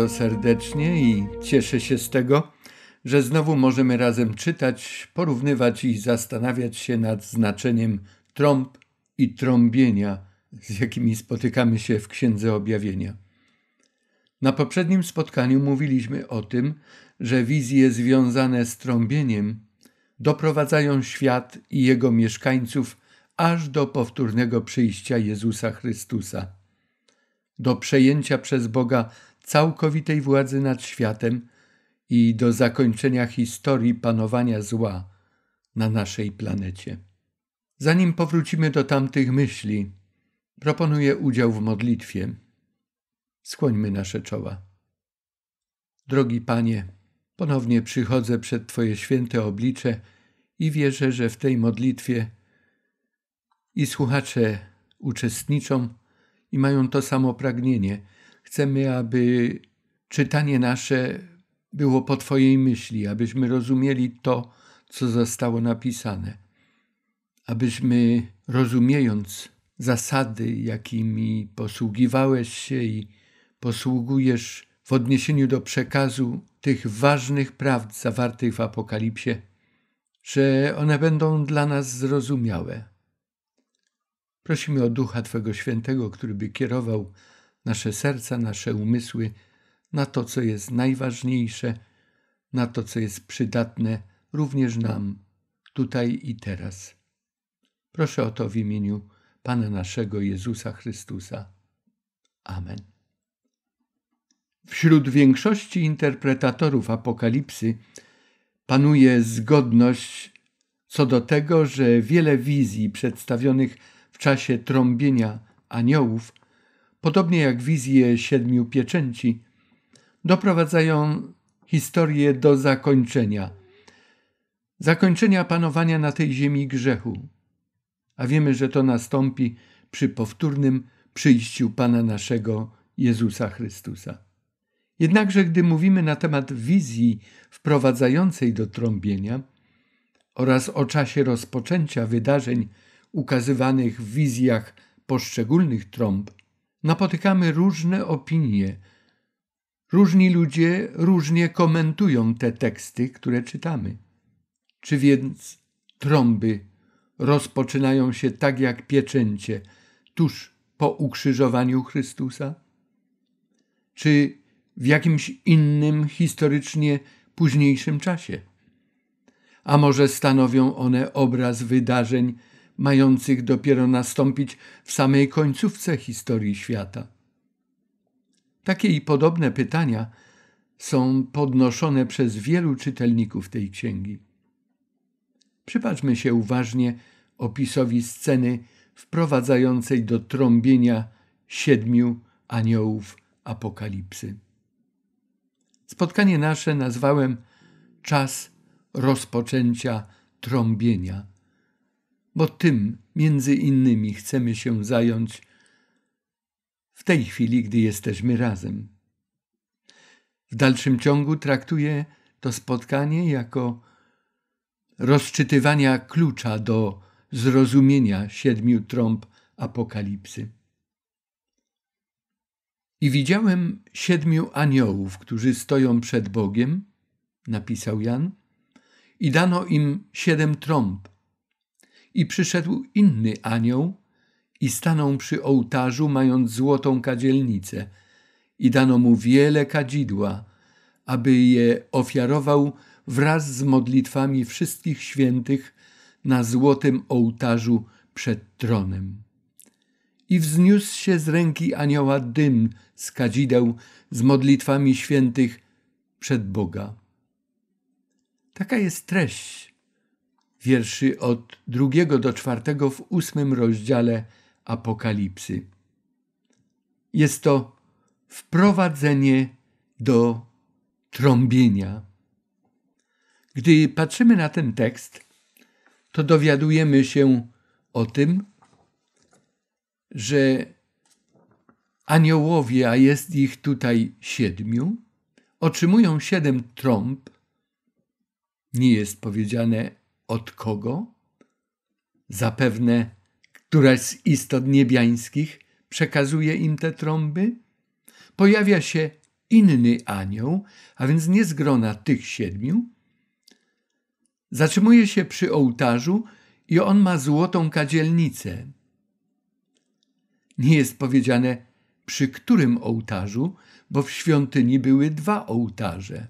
bardzo serdecznie i cieszę się z tego, że znowu możemy razem czytać, porównywać i zastanawiać się nad znaczeniem trąb i trąbienia, z jakimi spotykamy się w Księdze Objawienia. Na poprzednim spotkaniu mówiliśmy o tym, że wizje związane z trąbieniem doprowadzają świat i jego mieszkańców aż do powtórnego przyjścia Jezusa Chrystusa, do przejęcia przez Boga całkowitej władzy nad światem i do zakończenia historii panowania zła na naszej planecie. Zanim powrócimy do tamtych myśli, proponuję udział w modlitwie. Skłońmy nasze czoła. Drogi Panie, ponownie przychodzę przed Twoje święte oblicze i wierzę, że w tej modlitwie i słuchacze uczestniczą i mają to samo pragnienie – Chcemy, aby czytanie nasze było po Twojej myśli, abyśmy rozumieli to, co zostało napisane, abyśmy rozumiejąc zasady, jakimi posługiwałeś się i posługujesz w odniesieniu do przekazu tych ważnych prawd zawartych w Apokalipsie, że one będą dla nas zrozumiałe. Prosimy o Ducha Twego Świętego, który by kierował nasze serca, nasze umysły na to, co jest najważniejsze, na to, co jest przydatne również nam, tutaj i teraz. Proszę o to w imieniu Pana naszego Jezusa Chrystusa. Amen. Wśród większości interpretatorów Apokalipsy panuje zgodność co do tego, że wiele wizji przedstawionych w czasie trąbienia aniołów podobnie jak wizje siedmiu pieczęci, doprowadzają historię do zakończenia. Zakończenia panowania na tej ziemi grzechu. A wiemy, że to nastąpi przy powtórnym przyjściu Pana naszego Jezusa Chrystusa. Jednakże, gdy mówimy na temat wizji wprowadzającej do trąbienia oraz o czasie rozpoczęcia wydarzeń ukazywanych w wizjach poszczególnych trąb, napotykamy różne opinie. Różni ludzie różnie komentują te teksty, które czytamy. Czy więc trąby rozpoczynają się tak jak pieczęcie tuż po ukrzyżowaniu Chrystusa? Czy w jakimś innym historycznie późniejszym czasie? A może stanowią one obraz wydarzeń, mających dopiero nastąpić w samej końcówce historii świata. Takie i podobne pytania są podnoszone przez wielu czytelników tej księgi. Przypatrzmy się uważnie opisowi sceny wprowadzającej do trąbienia siedmiu aniołów apokalipsy. Spotkanie nasze nazwałem czas rozpoczęcia trąbienia bo tym między innymi chcemy się zająć w tej chwili, gdy jesteśmy razem. W dalszym ciągu traktuję to spotkanie jako rozczytywania klucza do zrozumienia siedmiu trąb Apokalipsy. I widziałem siedmiu aniołów, którzy stoją przed Bogiem, napisał Jan, i dano im siedem trąb i przyszedł inny anioł i stanął przy ołtarzu, mając złotą kadzielnicę. I dano mu wiele kadzidła, aby je ofiarował wraz z modlitwami wszystkich świętych na złotym ołtarzu przed tronem. I wzniósł się z ręki anioła dym z kadzideł z modlitwami świętych przed Boga. Taka jest treść wierszy od drugiego do czwartego w ósmym rozdziale Apokalipsy. Jest to wprowadzenie do trąbienia. Gdy patrzymy na ten tekst, to dowiadujemy się o tym, że aniołowie, a jest ich tutaj siedmiu, otrzymują siedem trąb. Nie jest powiedziane, od kogo? Zapewne któraś z istot niebiańskich przekazuje im te trąby? Pojawia się inny anioł, a więc nie z grona tych siedmiu. Zatrzymuje się przy ołtarzu i on ma złotą kadzielnicę. Nie jest powiedziane, przy którym ołtarzu, bo w świątyni były dwa ołtarze.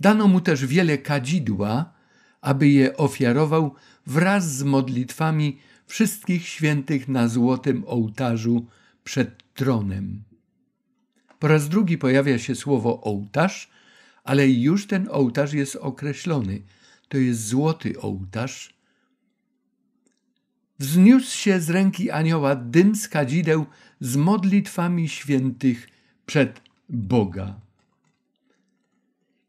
Dano mu też wiele kadzidła, aby je ofiarował wraz z modlitwami wszystkich świętych na złotym ołtarzu przed tronem. Po raz drugi pojawia się słowo ołtarz, ale już ten ołtarz jest określony. To jest złoty ołtarz. Wzniósł się z ręki anioła dym z kadzideł z modlitwami świętych przed Boga.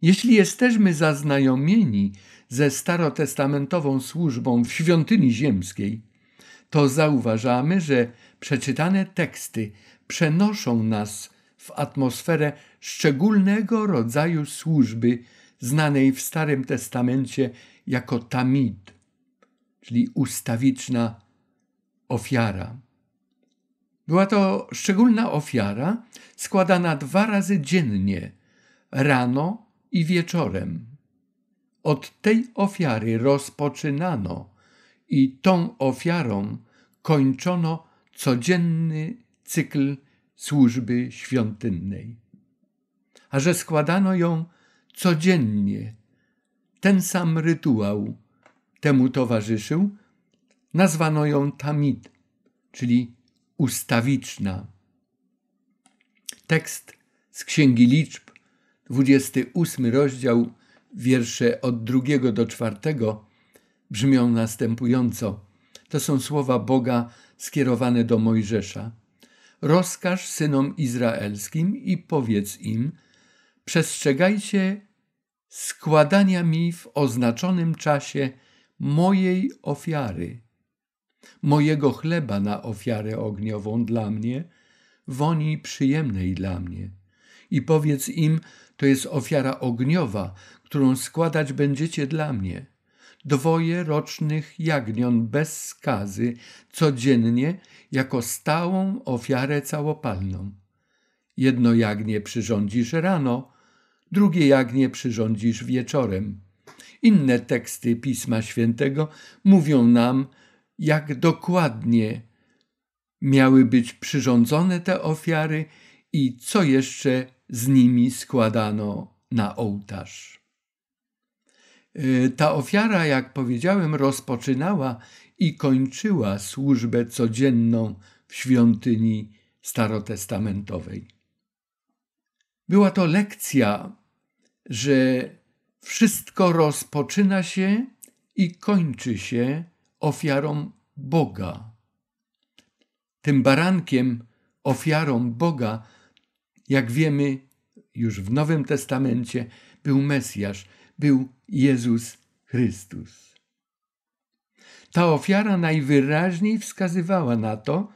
Jeśli jesteśmy zaznajomieni ze starotestamentową służbą w świątyni ziemskiej, to zauważamy, że przeczytane teksty przenoszą nas w atmosferę szczególnego rodzaju służby znanej w Starym Testamencie jako tamid, czyli ustawiczna ofiara. Była to szczególna ofiara składana dwa razy dziennie, rano i wieczorem. Od tej ofiary rozpoczynano i tą ofiarą kończono codzienny cykl służby świątynnej. A że składano ją codziennie, ten sam rytuał temu towarzyszył, nazwano ją tamid, czyli ustawiczna. Tekst z Księgi Liczb 28 rozdział, wiersze od drugiego do czwartego brzmią następująco. To są słowa Boga skierowane do Mojżesza. Rozkaż synom izraelskim i powiedz im: Przestrzegajcie składania mi w oznaczonym czasie mojej ofiary, mojego chleba na ofiarę ogniową dla mnie, woni przyjemnej dla mnie. I powiedz im, to jest ofiara ogniowa, którą składać będziecie dla mnie. Dwoje rocznych jagnion bez skazy, codziennie, jako stałą ofiarę całopalną. Jedno jagnię przyrządzisz rano, drugie jagnię przyrządzisz wieczorem. Inne teksty Pisma Świętego mówią nam, jak dokładnie miały być przyrządzone te ofiary i co jeszcze z nimi składano na ołtarz. E, ta ofiara, jak powiedziałem, rozpoczynała i kończyła służbę codzienną w świątyni starotestamentowej. Była to lekcja, że wszystko rozpoczyna się i kończy się ofiarą Boga. Tym barankiem, ofiarą Boga, jak wiemy, już w Nowym Testamencie był Mesjasz, był Jezus Chrystus. Ta ofiara najwyraźniej wskazywała na to,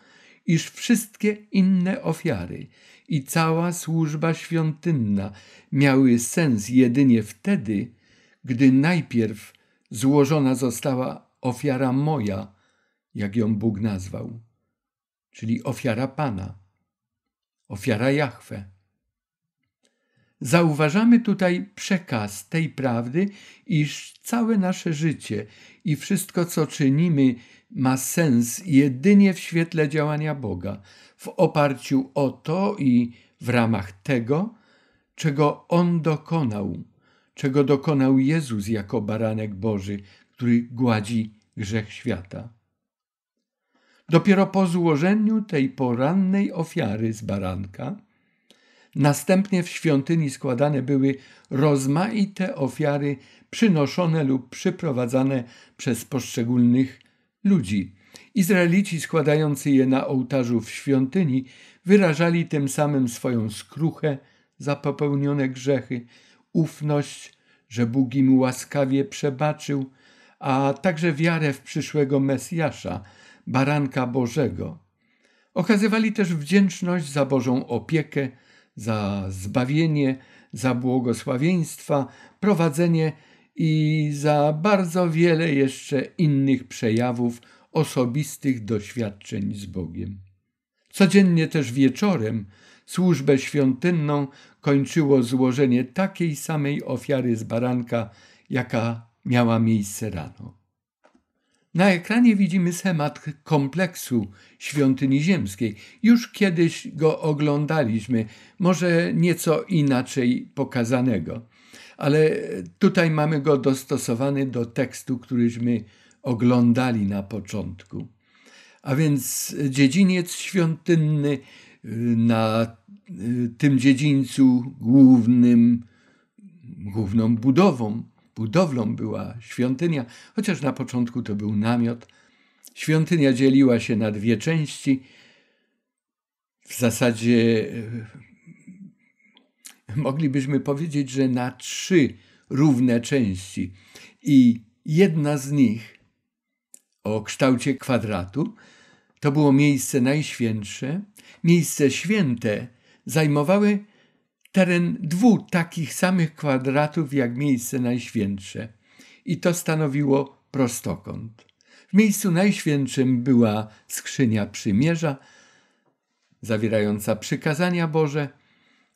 iż wszystkie inne ofiary i cała służba świątynna miały sens jedynie wtedy, gdy najpierw złożona została ofiara moja, jak ją Bóg nazwał, czyli ofiara Pana ofiara Jahwe. Zauważamy tutaj przekaz tej prawdy, iż całe nasze życie i wszystko, co czynimy, ma sens jedynie w świetle działania Boga, w oparciu o to i w ramach tego, czego On dokonał, czego dokonał Jezus jako baranek Boży, który gładzi grzech świata. Dopiero po złożeniu tej porannej ofiary z baranka, następnie w świątyni składane były rozmaite ofiary przynoszone lub przyprowadzane przez poszczególnych ludzi. Izraelici składający je na ołtarzu w świątyni wyrażali tym samym swoją skruchę za popełnione grzechy, ufność, że Bóg im łaskawie przebaczył, a także wiarę w przyszłego Mesjasza – baranka Bożego. Okazywali też wdzięczność za Bożą opiekę, za zbawienie, za błogosławieństwa, prowadzenie i za bardzo wiele jeszcze innych przejawów osobistych doświadczeń z Bogiem. Codziennie też wieczorem służbę świątynną kończyło złożenie takiej samej ofiary z baranka, jaka miała miejsce rano. Na ekranie widzimy schemat kompleksu świątyni ziemskiej. Już kiedyś go oglądaliśmy, może nieco inaczej pokazanego, ale tutaj mamy go dostosowany do tekstu, któryśmy oglądali na początku. A więc dziedziniec świątynny y, na y, tym dziedzińcu głównym, główną budową budowlą była świątynia, chociaż na początku to był namiot. Świątynia dzieliła się na dwie części. W zasadzie e, moglibyśmy powiedzieć, że na trzy równe części. I jedna z nich o kształcie kwadratu to było miejsce najświętsze. Miejsce święte zajmowały teren dwóch takich samych kwadratów jak miejsce najświętsze. I to stanowiło prostokąt. W miejscu najświętszym była skrzynia przymierza, zawierająca przykazania Boże.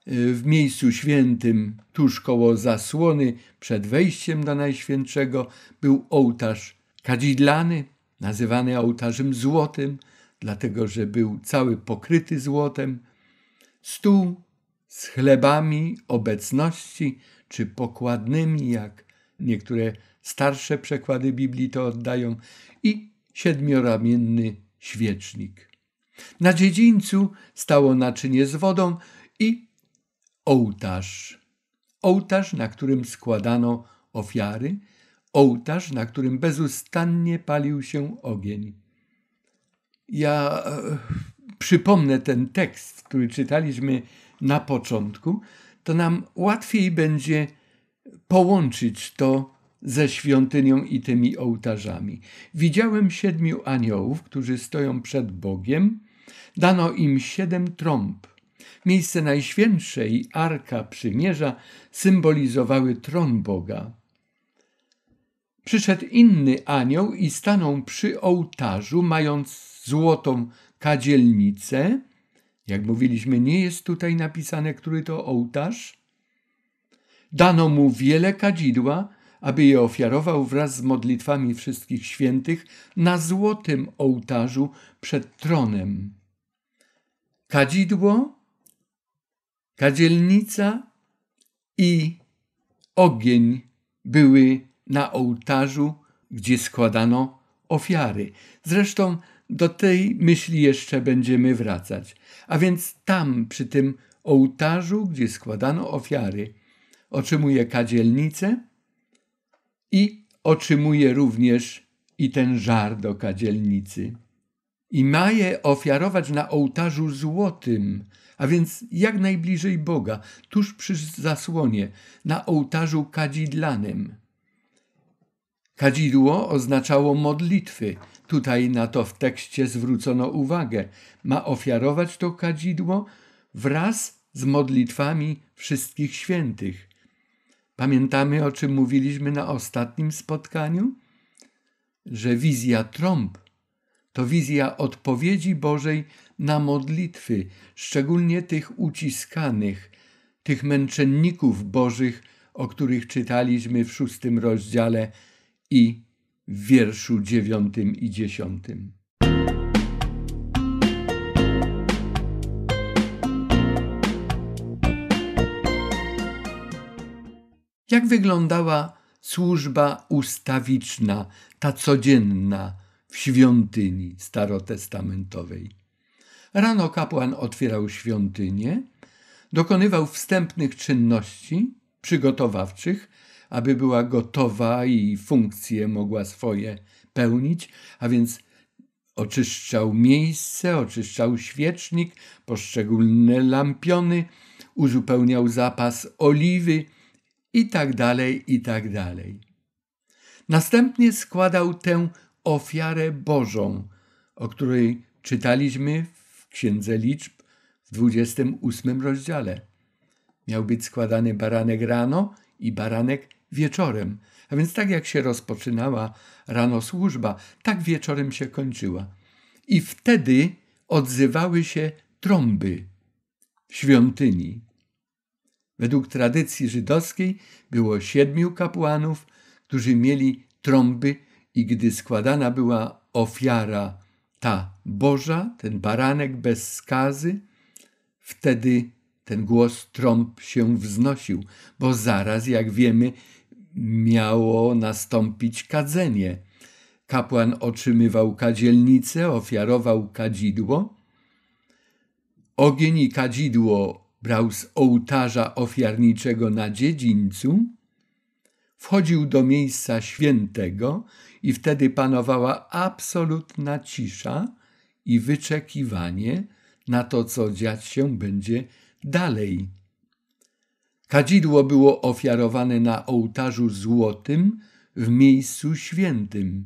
W miejscu świętym, tuż koło zasłony, przed wejściem do Najświętszego, był ołtarz kadzidlany, nazywany ołtarzem złotym, dlatego że był cały pokryty złotem. Stół z chlebami obecności czy pokładnymi, jak niektóre starsze przekłady Biblii to oddają, i siedmioramienny świecznik. Na dziedzińcu stało naczynie z wodą i ołtarz. Ołtarz, na którym składano ofiary, ołtarz, na którym bezustannie palił się ogień. Ja e, przypomnę ten tekst, który czytaliśmy na początku, to nam łatwiej będzie połączyć to ze świątynią i tymi ołtarzami. Widziałem siedmiu aniołów, którzy stoją przed Bogiem. Dano im siedem trąb. Miejsce najświętsze i arka przymierza symbolizowały tron Boga. Przyszedł inny anioł i stanął przy ołtarzu, mając złotą kadzielnicę jak mówiliśmy, nie jest tutaj napisane, który to ołtarz. Dano mu wiele kadzidła, aby je ofiarował wraz z modlitwami wszystkich świętych na złotym ołtarzu przed tronem. Kadzidło, kadzielnica i ogień były na ołtarzu, gdzie składano ofiary. Zresztą do tej myśli jeszcze będziemy wracać. A więc tam, przy tym ołtarzu, gdzie składano ofiary, otrzymuje kadzielnicę i otrzymuje również i ten żar do kadzielnicy. I ma je ofiarować na ołtarzu złotym, a więc jak najbliżej Boga, tuż przy zasłonie, na ołtarzu kadzidlanym. Kadzidło oznaczało modlitwy, tutaj na to w tekście zwrócono uwagę, ma ofiarować to kadzidło wraz z modlitwami wszystkich świętych. Pamiętamy, o czym mówiliśmy na ostatnim spotkaniu? Że wizja trąb to wizja odpowiedzi Bożej na modlitwy, szczególnie tych uciskanych, tych męczenników Bożych, o których czytaliśmy w szóstym rozdziale i w wierszu dziewiątym i dziesiątym. Jak wyglądała służba ustawiczna, ta codzienna w świątyni starotestamentowej? Rano kapłan otwierał świątynię, dokonywał wstępnych czynności przygotowawczych aby była gotowa i funkcje mogła swoje pełnić, a więc oczyszczał miejsce, oczyszczał świecznik, poszczególne lampiony, uzupełniał zapas oliwy i tak dalej, i tak dalej. Następnie składał tę ofiarę Bożą, o której czytaliśmy w Księdze Liczb w 28 rozdziale. Miał być składany baranek rano i baranek wieczorem. A więc tak jak się rozpoczynała rano służba, tak wieczorem się kończyła. I wtedy odzywały się trąby świątyni. Według tradycji żydowskiej było siedmiu kapłanów, którzy mieli trąby, i gdy składana była ofiara ta Boża, ten baranek bez skazy, wtedy ten głos trąb się wznosił, bo zaraz, jak wiemy, miało nastąpić kadzenie. Kapłan otrzymywał kadzielnicę, ofiarował kadzidło. Ogień i kadzidło brał z ołtarza ofiarniczego na dziedzińcu. Wchodził do miejsca świętego i wtedy panowała absolutna cisza i wyczekiwanie na to, co dziać się będzie dalej. Kadzidło było ofiarowane na ołtarzu złotym w miejscu świętym.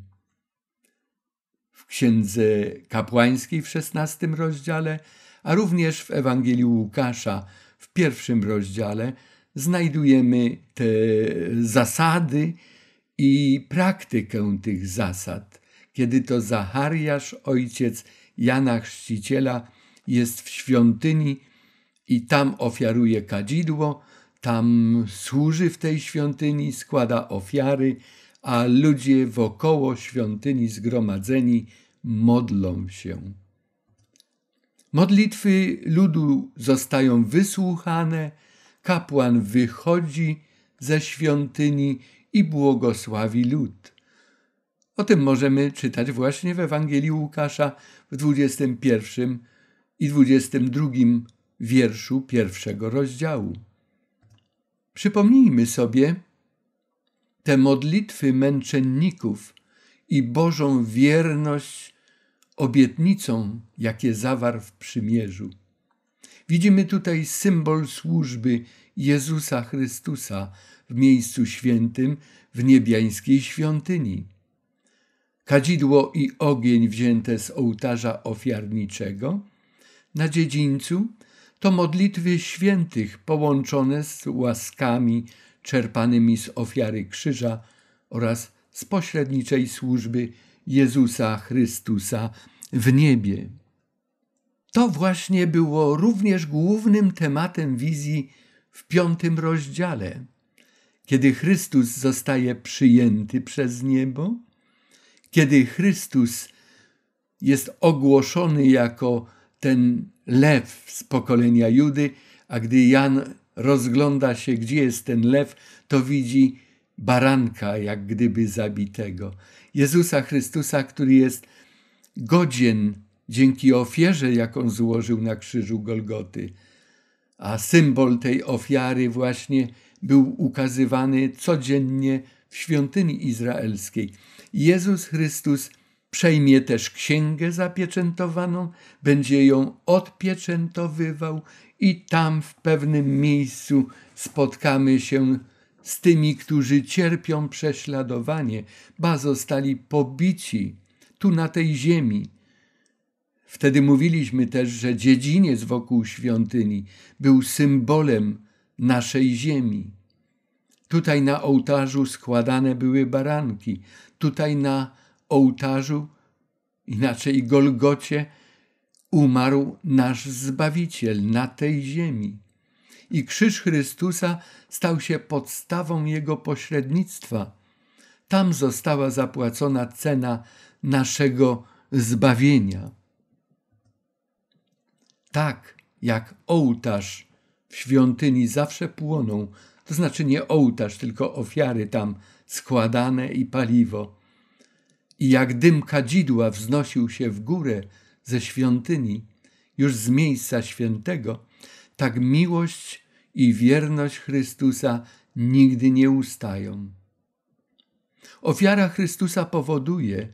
W księdze kapłańskiej w XVI rozdziale, a również w Ewangelii Łukasza w pierwszym rozdziale znajdujemy te zasady i praktykę tych zasad, kiedy to Zachariasz, ojciec Jana Chrzciciela, jest w świątyni i tam ofiaruje kadzidło, tam służy w tej świątyni, składa ofiary, a ludzie wokoło świątyni zgromadzeni modlą się. Modlitwy ludu zostają wysłuchane, kapłan wychodzi ze świątyni i błogosławi lud. O tym możemy czytać właśnie w Ewangelii Łukasza w 21 i 22 wierszu pierwszego rozdziału. Przypomnijmy sobie te modlitwy męczenników i Bożą wierność obietnicą, jakie zawarł w przymierzu. Widzimy tutaj symbol służby Jezusa Chrystusa w miejscu świętym w niebiańskiej świątyni. Kadzidło i ogień wzięte z ołtarza ofiarniczego na dziedzińcu to modlitwy świętych połączone z łaskami czerpanymi z ofiary krzyża oraz z pośredniczej służby Jezusa Chrystusa w niebie. To właśnie było również głównym tematem wizji w piątym rozdziale, kiedy Chrystus zostaje przyjęty przez niebo, kiedy Chrystus jest ogłoszony jako ten lew z pokolenia Judy, a gdy Jan rozgląda się, gdzie jest ten lew, to widzi baranka, jak gdyby zabitego. Jezusa Chrystusa, który jest godzien dzięki ofierze, jaką złożył na krzyżu Golgoty. A symbol tej ofiary właśnie był ukazywany codziennie w świątyni izraelskiej. Jezus Chrystus Przejmie też księgę zapieczętowaną, będzie ją odpieczętowywał i tam w pewnym miejscu spotkamy się z tymi, którzy cierpią prześladowanie, ba zostali pobici tu na tej ziemi. Wtedy mówiliśmy też, że dziedziniec wokół świątyni był symbolem naszej ziemi. Tutaj na ołtarzu składane były baranki, tutaj na ołtarzu, inaczej Golgocie, umarł nasz Zbawiciel na tej ziemi. I krzyż Chrystusa stał się podstawą Jego pośrednictwa. Tam została zapłacona cena naszego zbawienia. Tak jak ołtarz w świątyni zawsze płonął, to znaczy nie ołtarz, tylko ofiary tam składane i paliwo i jak dym kadzidła wznosił się w górę ze świątyni, już z miejsca świętego, tak miłość i wierność Chrystusa nigdy nie ustają. Ofiara Chrystusa powoduje,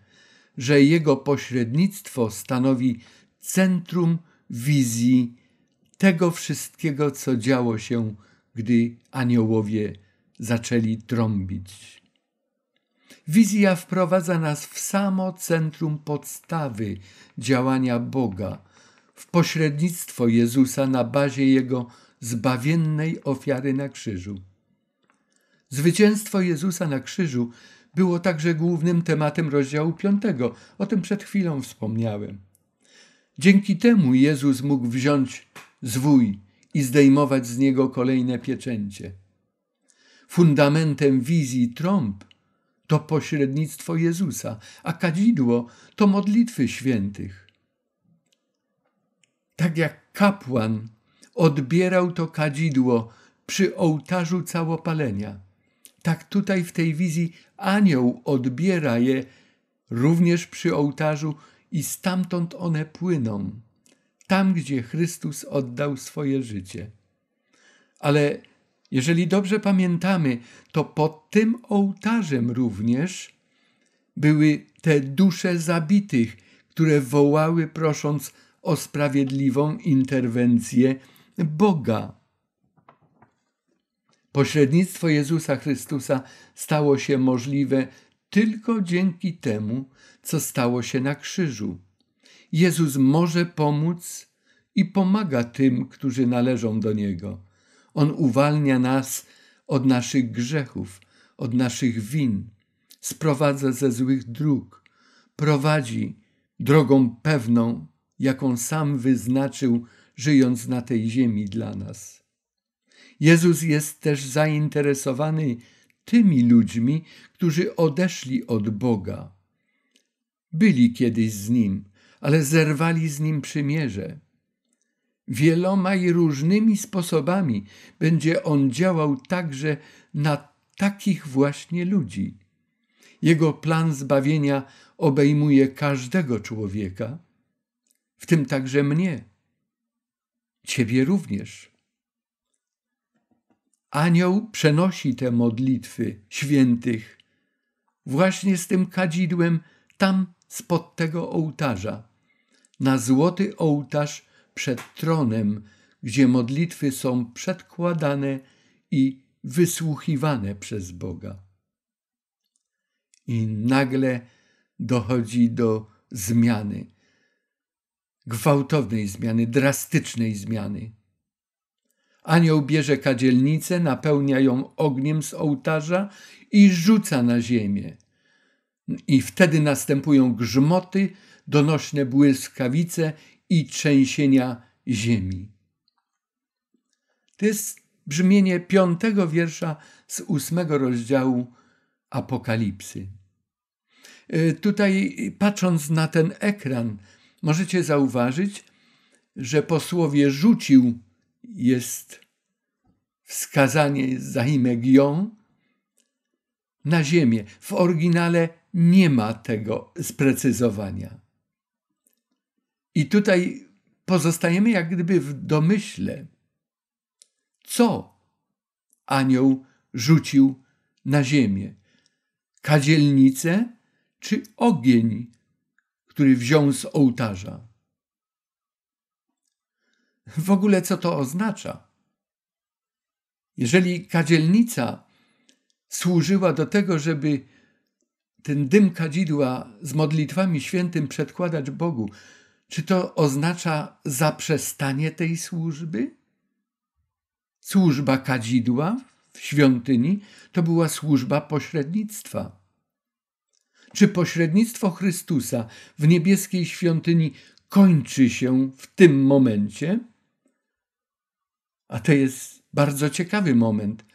że jego pośrednictwo stanowi centrum wizji tego wszystkiego, co działo się, gdy aniołowie zaczęli trąbić. Wizja wprowadza nas w samo centrum podstawy działania Boga, w pośrednictwo Jezusa na bazie Jego zbawiennej ofiary na krzyżu. Zwycięstwo Jezusa na krzyżu było także głównym tematem rozdziału 5, o tym przed chwilą wspomniałem. Dzięki temu Jezus mógł wziąć zwój i zdejmować z niego kolejne pieczęcie. Fundamentem wizji trąb to pośrednictwo Jezusa, a kadzidło to modlitwy świętych. Tak jak kapłan odbierał to kadzidło przy ołtarzu całopalenia, tak tutaj w tej wizji anioł odbiera je również przy ołtarzu i stamtąd one płyną, tam gdzie Chrystus oddał swoje życie. Ale jeżeli dobrze pamiętamy, to pod tym ołtarzem również były te dusze zabitych, które wołały prosząc o sprawiedliwą interwencję Boga. Pośrednictwo Jezusa Chrystusa stało się możliwe tylko dzięki temu, co stało się na krzyżu. Jezus może pomóc i pomaga tym, którzy należą do Niego. On uwalnia nas od naszych grzechów, od naszych win, sprowadza ze złych dróg, prowadzi drogą pewną, jaką sam wyznaczył, żyjąc na tej ziemi dla nas. Jezus jest też zainteresowany tymi ludźmi, którzy odeszli od Boga. Byli kiedyś z Nim, ale zerwali z Nim przymierze. Wieloma i różnymi sposobami będzie On działał także na takich właśnie ludzi. Jego plan zbawienia obejmuje każdego człowieka, w tym także mnie, Ciebie również. Anioł przenosi te modlitwy świętych właśnie z tym kadzidłem tam spod tego ołtarza, na złoty ołtarz przed tronem, gdzie modlitwy są przedkładane i wysłuchiwane przez Boga. I nagle dochodzi do zmiany, gwałtownej zmiany, drastycznej zmiany. Anioł bierze kadzielnicę, napełnia ją ogniem z ołtarza i rzuca na ziemię. I wtedy następują grzmoty, donośne błyskawice i trzęsienia ziemi. To jest brzmienie piątego wiersza z ósmego rozdziału Apokalipsy. E, tutaj, patrząc na ten ekran, możecie zauważyć, że po słowie rzucił jest wskazanie zahimegion na ziemię. W oryginale nie ma tego sprecyzowania. I tutaj pozostajemy jak gdyby w domyśle, co anioł rzucił na ziemię: kadzielnicę czy ogień, który wziął z ołtarza. W ogóle co to oznacza? Jeżeli kadzielnica służyła do tego, żeby ten dym kadzidła z modlitwami świętym przedkładać Bogu, czy to oznacza zaprzestanie tej służby? Służba kadzidła w świątyni to była służba pośrednictwa. Czy pośrednictwo Chrystusa w niebieskiej świątyni kończy się w tym momencie? A to jest bardzo ciekawy moment,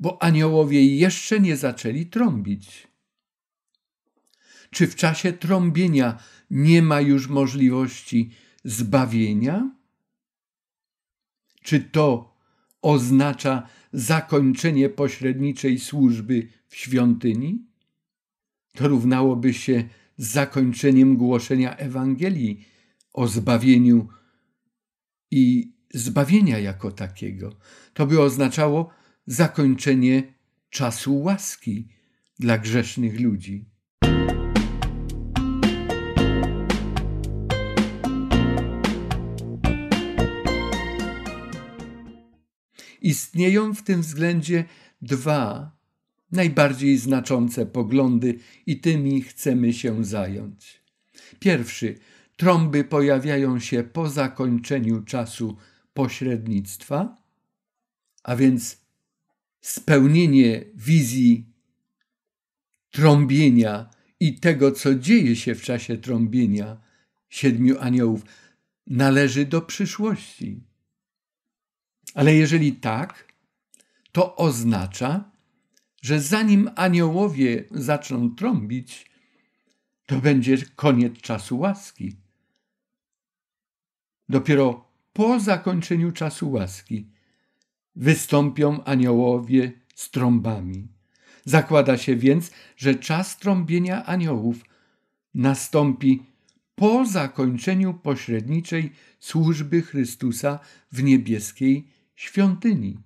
bo aniołowie jeszcze nie zaczęli trąbić. Czy w czasie trąbienia nie ma już możliwości zbawienia? Czy to oznacza zakończenie pośredniczej służby w świątyni? To równałoby się z zakończeniem głoszenia Ewangelii o zbawieniu i zbawienia jako takiego. To by oznaczało zakończenie czasu łaski dla grzesznych ludzi. Istnieją w tym względzie dwa najbardziej znaczące poglądy i tymi chcemy się zająć. Pierwszy, trąby pojawiają się po zakończeniu czasu pośrednictwa, a więc spełnienie wizji trąbienia i tego, co dzieje się w czasie trąbienia siedmiu aniołów, należy do przyszłości. Ale jeżeli tak, to oznacza, że zanim aniołowie zaczną trąbić, to będzie koniec czasu łaski. Dopiero po zakończeniu czasu łaski wystąpią aniołowie z trąbami. Zakłada się więc, że czas trąbienia aniołów nastąpi po zakończeniu pośredniczej służby Chrystusa w niebieskiej świątyni.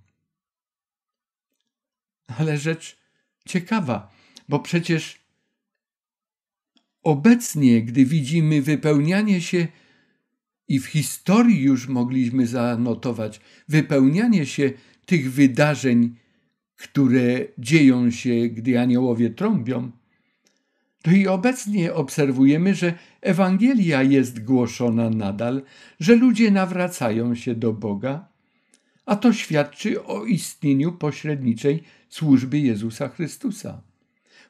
Ale rzecz ciekawa, bo przecież obecnie, gdy widzimy wypełnianie się, i w historii już mogliśmy zanotować wypełnianie się tych wydarzeń, które dzieją się, gdy aniołowie trąbią, to i obecnie obserwujemy, że Ewangelia jest głoszona nadal, że ludzie nawracają się do Boga, a to świadczy o istnieniu pośredniczej służby Jezusa Chrystusa.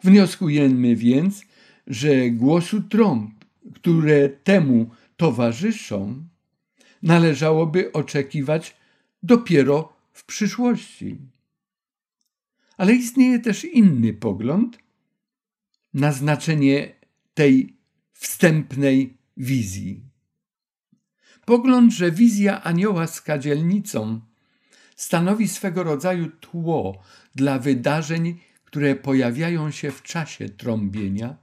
Wnioskujemy więc, że głosu trąb, które temu towarzyszą, należałoby oczekiwać dopiero w przyszłości. Ale istnieje też inny pogląd na znaczenie tej wstępnej wizji. Pogląd, że wizja anioła z kadzielnicą stanowi swego rodzaju tło dla wydarzeń, które pojawiają się w czasie trąbienia,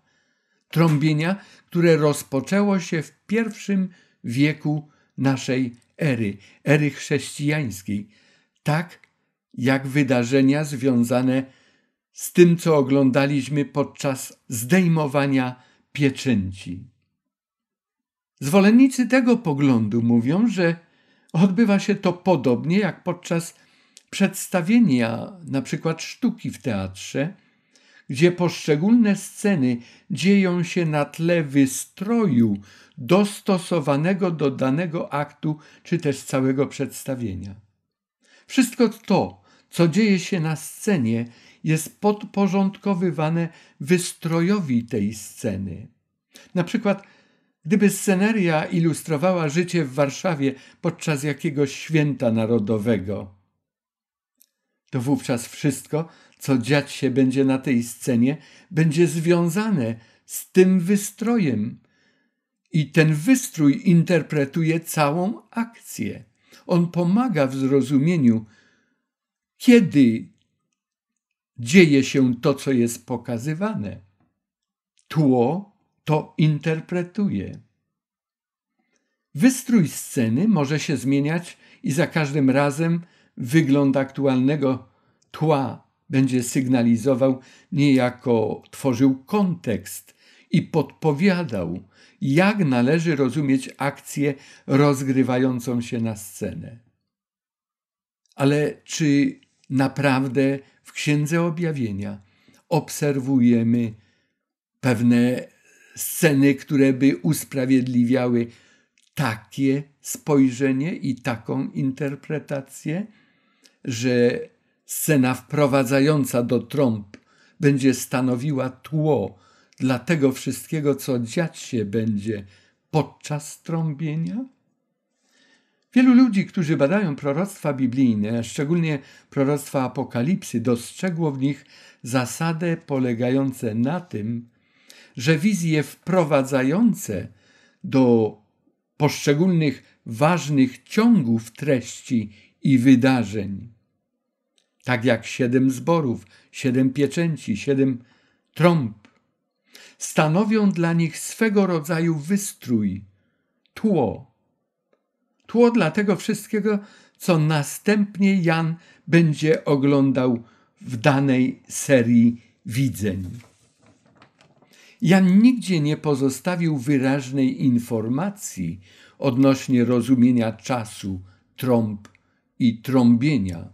trąbienia, które rozpoczęło się w pierwszym wieku naszej ery, ery chrześcijańskiej, tak jak wydarzenia związane z tym, co oglądaliśmy podczas zdejmowania pieczęci. Zwolennicy tego poglądu mówią, że Odbywa się to podobnie jak podczas przedstawienia na przykład sztuki w teatrze, gdzie poszczególne sceny dzieją się na tle wystroju dostosowanego do danego aktu czy też całego przedstawienia. Wszystko to, co dzieje się na scenie, jest podporządkowywane wystrojowi tej sceny. Na przykład Gdyby sceneria ilustrowała życie w Warszawie podczas jakiegoś święta narodowego, to wówczas wszystko, co dziać się będzie na tej scenie, będzie związane z tym wystrojem. I ten wystrój interpretuje całą akcję. On pomaga w zrozumieniu, kiedy dzieje się to, co jest pokazywane. Tło to interpretuje. Wystrój sceny może się zmieniać i za każdym razem wygląd aktualnego tła będzie sygnalizował, niejako tworzył kontekst i podpowiadał, jak należy rozumieć akcję rozgrywającą się na scenę. Ale czy naprawdę w Księdze Objawienia obserwujemy pewne sceny, które by usprawiedliwiały takie spojrzenie i taką interpretację, że scena wprowadzająca do trąb będzie stanowiła tło dla tego wszystkiego, co dziać się będzie podczas trąbienia? Wielu ludzi, którzy badają proroctwa biblijne, a szczególnie proroctwa Apokalipsy, dostrzegło w nich zasadę polegające na tym, że wizje wprowadzające do poszczególnych ważnych ciągów treści i wydarzeń, tak jak siedem zborów, siedem pieczęci, siedem trąb, stanowią dla nich swego rodzaju wystrój, tło. Tło dla tego wszystkiego, co następnie Jan będzie oglądał w danej serii widzeń. Jan nigdzie nie pozostawił wyraźnej informacji odnośnie rozumienia czasu, trąb i trąbienia.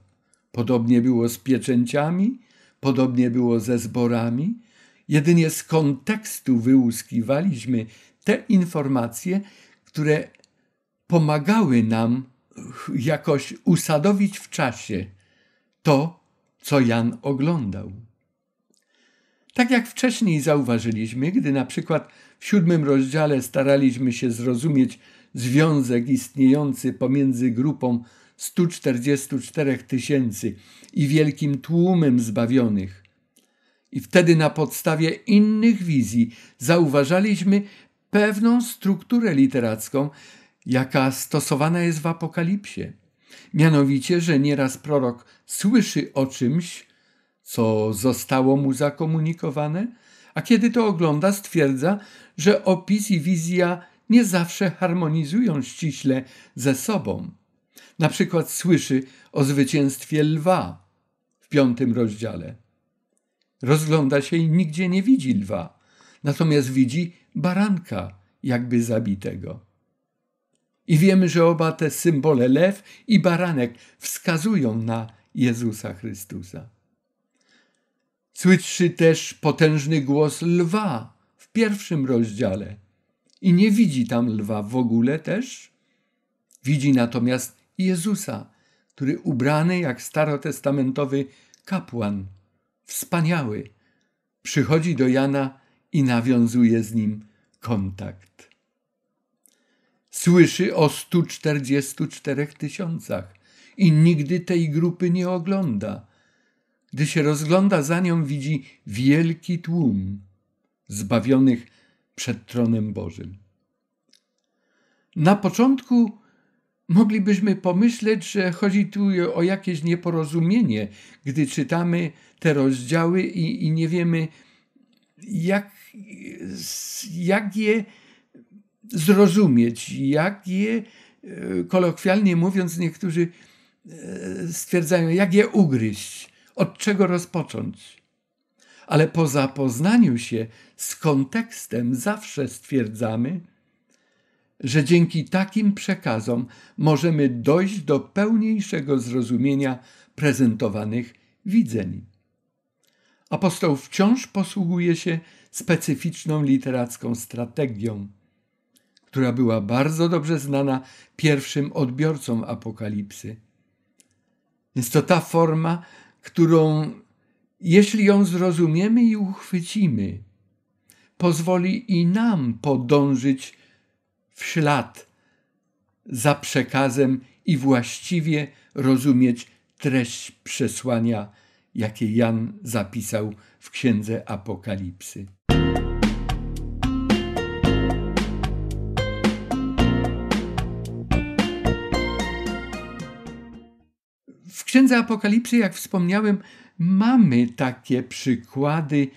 Podobnie było z pieczęciami, podobnie było ze zborami. Jedynie z kontekstu wyłuskiwaliśmy te informacje, które pomagały nam jakoś usadowić w czasie to, co Jan oglądał. Tak jak wcześniej zauważyliśmy, gdy na przykład w siódmym rozdziale staraliśmy się zrozumieć związek istniejący pomiędzy grupą 144 tysięcy i wielkim tłumem zbawionych. I wtedy na podstawie innych wizji zauważaliśmy pewną strukturę literacką, jaka stosowana jest w Apokalipsie. Mianowicie, że nieraz prorok słyszy o czymś, co zostało mu zakomunikowane, a kiedy to ogląda, stwierdza, że opis i wizja nie zawsze harmonizują ściśle ze sobą. Na przykład słyszy o zwycięstwie lwa w piątym rozdziale. Rozgląda się i nigdzie nie widzi lwa, natomiast widzi baranka, jakby zabitego. I wiemy, że oba te symbole lew i baranek wskazują na Jezusa Chrystusa. Słyszy też potężny głos lwa w pierwszym rozdziale. I nie widzi tam lwa w ogóle też. Widzi natomiast Jezusa, który ubrany jak starotestamentowy kapłan, wspaniały, przychodzi do Jana i nawiązuje z nim kontakt. Słyszy o 144 tysiącach i nigdy tej grupy nie ogląda gdy się rozgląda za nią, widzi wielki tłum zbawionych przed tronem Bożym. Na początku moglibyśmy pomyśleć, że chodzi tu o jakieś nieporozumienie, gdy czytamy te rozdziały i, i nie wiemy, jak, jak je zrozumieć, jak je, e, kolokwialnie mówiąc, niektórzy e, stwierdzają, jak je ugryźć od czego rozpocząć. Ale po zapoznaniu się z kontekstem zawsze stwierdzamy, że dzięki takim przekazom możemy dojść do pełniejszego zrozumienia prezentowanych widzeń. Apostoł wciąż posługuje się specyficzną literacką strategią, która była bardzo dobrze znana pierwszym odbiorcom apokalipsy. Jest to ta forma, którą, jeśli ją zrozumiemy i uchwycimy, pozwoli i nam podążyć w ślad za przekazem i właściwie rozumieć treść przesłania, jakie Jan zapisał w Księdze Apokalipsy. Księdze Apokalipsy, jak wspomniałem, mamy takie przykłady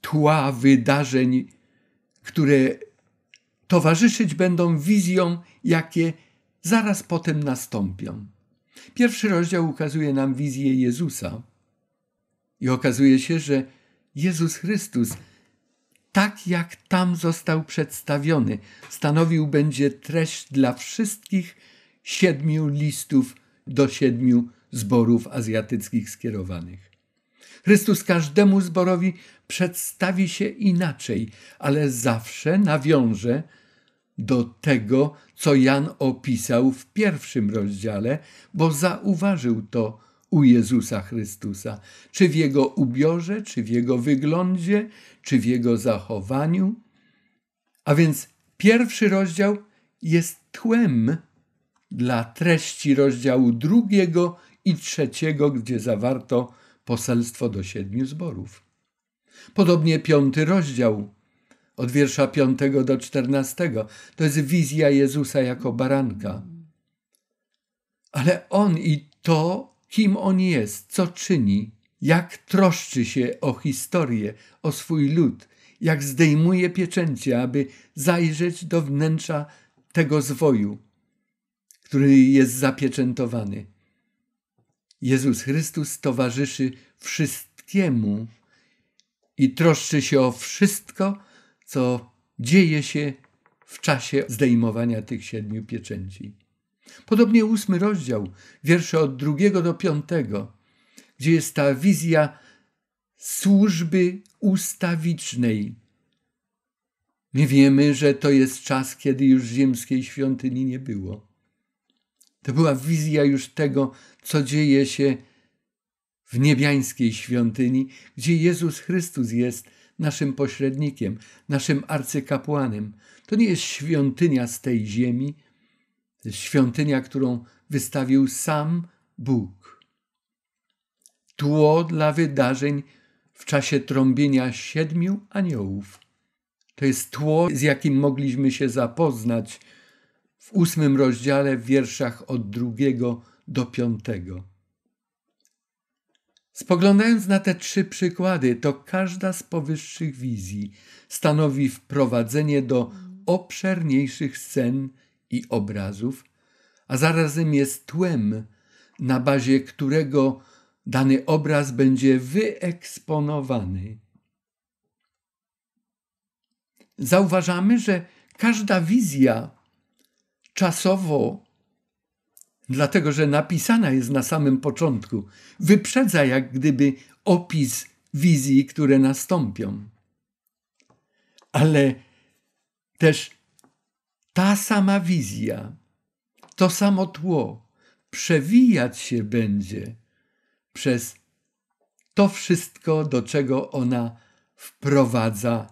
tła wydarzeń, które towarzyszyć będą wizjom, jakie zaraz potem nastąpią. Pierwszy rozdział ukazuje nam wizję Jezusa i okazuje się, że Jezus Chrystus, tak jak tam został przedstawiony, stanowił będzie treść dla wszystkich siedmiu listów do siedmiu zborów azjatyckich skierowanych. Chrystus każdemu zborowi przedstawi się inaczej, ale zawsze nawiąże do tego, co Jan opisał w pierwszym rozdziale, bo zauważył to u Jezusa Chrystusa, czy w jego ubiorze, czy w jego wyglądzie, czy w jego zachowaniu. A więc pierwszy rozdział jest tłem dla treści rozdziału drugiego i trzeciego, gdzie zawarto poselstwo do siedmiu zborów. Podobnie piąty rozdział, od wiersza piątego do czternastego, to jest wizja Jezusa jako baranka. Ale On i to, kim On jest, co czyni, jak troszczy się o historię, o swój lud, jak zdejmuje pieczęcie, aby zajrzeć do wnętrza tego zwoju który jest zapieczętowany. Jezus Chrystus towarzyszy wszystkiemu i troszczy się o wszystko, co dzieje się w czasie zdejmowania tych siedmiu pieczęci. Podobnie ósmy rozdział, wiersze od drugiego do piątego, gdzie jest ta wizja służby ustawicznej. My wiemy, że to jest czas, kiedy już ziemskiej świątyni nie było. To była wizja już tego, co dzieje się w niebiańskiej świątyni, gdzie Jezus Chrystus jest naszym pośrednikiem, naszym arcykapłanem. To nie jest świątynia z tej ziemi, to jest świątynia, którą wystawił sam Bóg. Tło dla wydarzeń w czasie trąbienia siedmiu aniołów. To jest tło, z jakim mogliśmy się zapoznać w ósmym rozdziale w wierszach od drugiego do piątego. Spoglądając na te trzy przykłady, to każda z powyższych wizji stanowi wprowadzenie do obszerniejszych scen i obrazów, a zarazem jest tłem, na bazie którego dany obraz będzie wyeksponowany. Zauważamy, że każda wizja czasowo, dlatego że napisana jest na samym początku, wyprzedza jak gdyby opis wizji, które nastąpią. Ale też ta sama wizja, to samo tło przewijać się będzie przez to wszystko, do czego ona wprowadza